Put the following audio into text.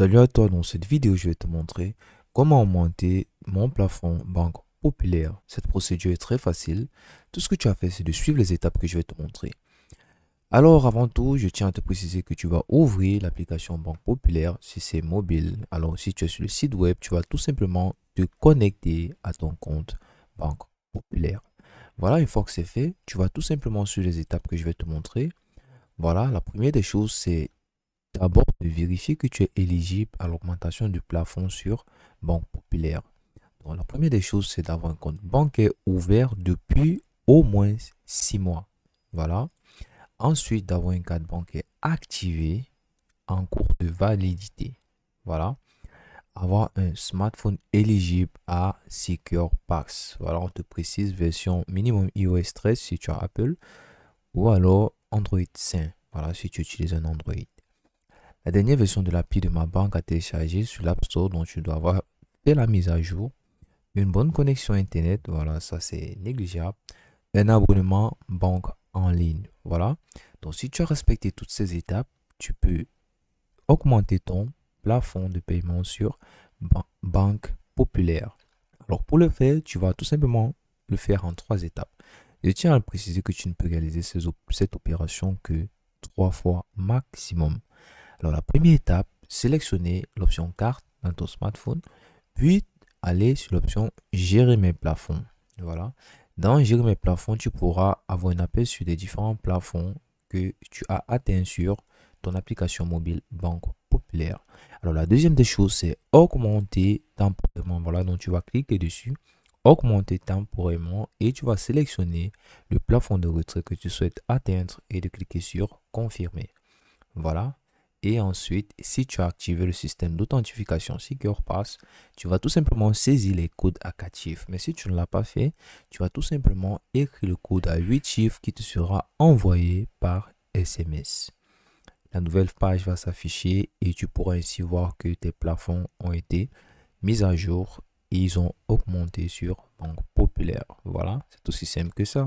Salut à toi, dans cette vidéo je vais te montrer comment monter mon plafond banque populaire. Cette procédure est très facile. Tout ce que tu as fait c'est de suivre les étapes que je vais te montrer. Alors avant tout, je tiens à te préciser que tu vas ouvrir l'application Banque Populaire si c'est mobile. Alors si tu es sur le site web, tu vas tout simplement te connecter à ton compte Banque Populaire. Voilà, une fois que c'est fait, tu vas tout simplement suivre les étapes que je vais te montrer. Voilà, la première des choses, c'est d'abord de vérifier que tu es éligible à l'augmentation du plafond sur Banque Populaire. la première des choses, c'est d'avoir un compte bancaire ouvert depuis au moins 6 mois. Voilà. Ensuite, d'avoir un carte bancaire activé en cours de validité. Voilà. Avoir un smartphone éligible à Secure Pass. Voilà, on te précise version minimum iOS 13 si tu as Apple ou alors Android 5. Voilà, si tu utilises un Android. La dernière version de l'appli de ma banque à télécharger sur l'App Store, donc tu dois avoir fait la mise à jour. Une bonne connexion Internet, voilà, ça c'est négligeable. Un abonnement banque en ligne, voilà. Donc si tu as respecté toutes ces étapes, tu peux augmenter ton plafond de paiement sur Banque Populaire. Alors pour le faire, tu vas tout simplement le faire en trois étapes. Je tiens à préciser que tu ne peux réaliser cette opération que trois fois maximum. Alors la première étape, sélectionnez l'option carte dans ton smartphone, puis aller sur l'option gérer mes plafonds. Voilà. Dans gérer mes plafonds, tu pourras avoir un appel sur les différents plafonds que tu as atteints sur ton application mobile Banque Populaire. Alors la deuxième des choses, c'est augmenter temporairement. Voilà, donc tu vas cliquer dessus, augmenter temporairement et tu vas sélectionner le plafond de retrait que tu souhaites atteindre et de cliquer sur confirmer. Voilà. Et ensuite, si tu as activé le système d'authentification Secure tu vas tout simplement saisir les codes à 4 chiffres. Mais si tu ne l'as pas fait, tu vas tout simplement écrire le code à 8 chiffres qui te sera envoyé par SMS. La nouvelle page va s'afficher et tu pourras ainsi voir que tes plafonds ont été mis à jour et ils ont augmenté sur Banque Populaire. Voilà, c'est aussi simple que ça.